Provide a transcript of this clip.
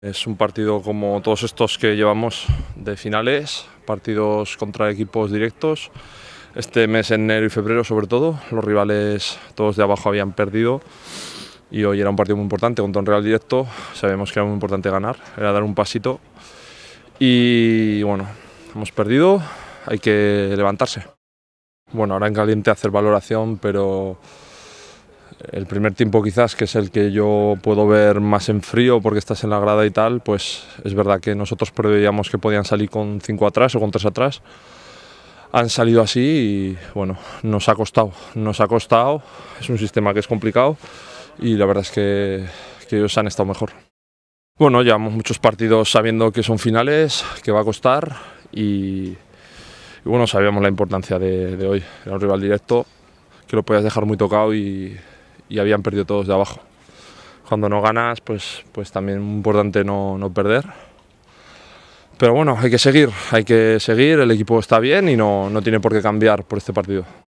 Es un partido como todos estos que llevamos de finales, partidos contra equipos directos. Este mes, enero y febrero sobre todo, los rivales todos de abajo habían perdido y hoy era un partido muy importante contra un Real directo. sabemos que era muy importante ganar, era dar un pasito y bueno, hemos perdido, hay que levantarse. Bueno, ahora en caliente hacer valoración, pero el primer tiempo quizás, que es el que yo puedo ver más en frío porque estás en la grada y tal, pues es verdad que nosotros preveíamos que podían salir con cinco atrás o con tres atrás. Han salido así y bueno, nos ha costado, nos ha costado, es un sistema que es complicado y la verdad es que, ellos han estado mejor. Bueno, llevamos muchos partidos sabiendo que son finales, que va a costar y, bueno, sabíamos la importancia de, de hoy. Era un rival directo que lo podías dejar muy tocado y, y habían perdido todos de abajo. Cuando no ganas, pues, pues también es importante no, no, perder. Pero bueno, hay que seguir, hay que seguir, el equipo está bien y no, no tiene por qué cambiar por este partido.